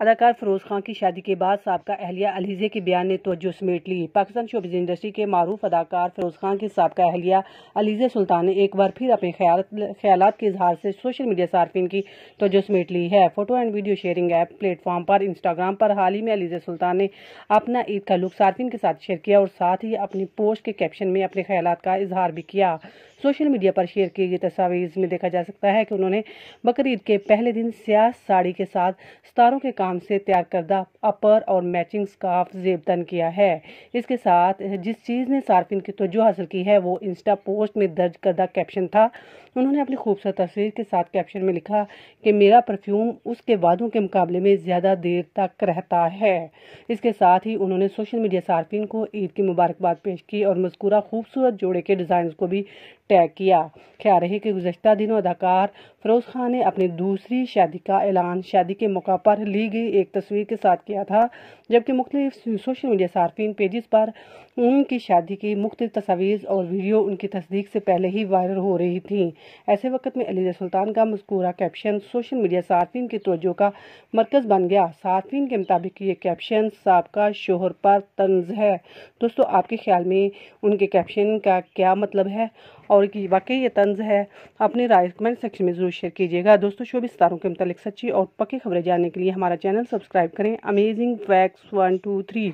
अदाकार फरोज खान की शादी के बाद सबका अहलिया अलीजे के बयान ने तोजो समेट ली पाकिस्तान शोबिज इंडस्ट्री के मरूफ अदाकार फरोज खान की सबका अहलिया अलीजे सुल्तान ने एक बार फिर अपने ख्याल के इजहार से सोशल मीडिया सार्फिन की तोजो समेट ली है photo and video sharing app platform पर इंस्टाग्राम पर हाल ही में अलीजे सुल्तान ने अपना ईद का लुक सार्फिन के साथ शेयर किया और साथ ही अपनी पोस्ट के कैप्शन में अपने ख्याल का इजहार भी किया सोशल मीडिया पर शेयर की गई तस्वीर में देखा जा सकता है कि उन्होंने बकर के पहले दिन सियास साड़ी के साथ सितारों के काम काम से तैयार करदा अपर और मैचिंग स्काफ जेबतन किया है इसके साथ जिस चीज़ ने सार्फिन की तोजो हासिल की है वो इंस्टा पोस्ट में दर्ज करदा कैप्शन था उन्होंने अपनी खूबसूरत तस्वीर के साथ कैप्शन में लिखा कि मेरा परफ्यूम उसके वादों के मुकाबले में ज़्यादा देर तक रहता है इसके साथ ही उन्होंने सोशल मीडिया सार्फिन को ईद की मुबारकबाद पेश की और मजकूरा खूबसूरत जोड़े के डिज़ाइन को भी टैग किया ख्याल रहे कि गुजशत दिनों अदाकार फरोज खान ने अपनी दूसरी शादी का ऐलान शादी के मौका पर ली गई भी एक तस्वीर के साथ किया था जबकि मुख्तलिफ सोशल मीडिया सार्फिन पेजेस पर उनकी शादी की मुख्त तस्वीर और वीडियो उनकी तस्दीक से पहले ही वायरल हो रही थी ऐसे वक्त में अलीजा सुल्तान का मस्कूरा कैप्शन सोशल मीडिया सार्फिन की तोजो का मरकज बन गया सार्फिन के मुताबिक ये कैप्शन सबका शोहर पर तंज है दोस्तों आपके ख्याल में उनके कैप्शन का क्या मतलब है और कि वाकई ये तंज है अपनी राय कमेंट सेक्शन में ज़रूर शेयर कीजिएगा दोस्तों शोबिस तारों के मुतालिक सच्ची और पक्की खबरें जानने के लिए हमारा चैनल सब्सक्राइब करें amazing facts one two three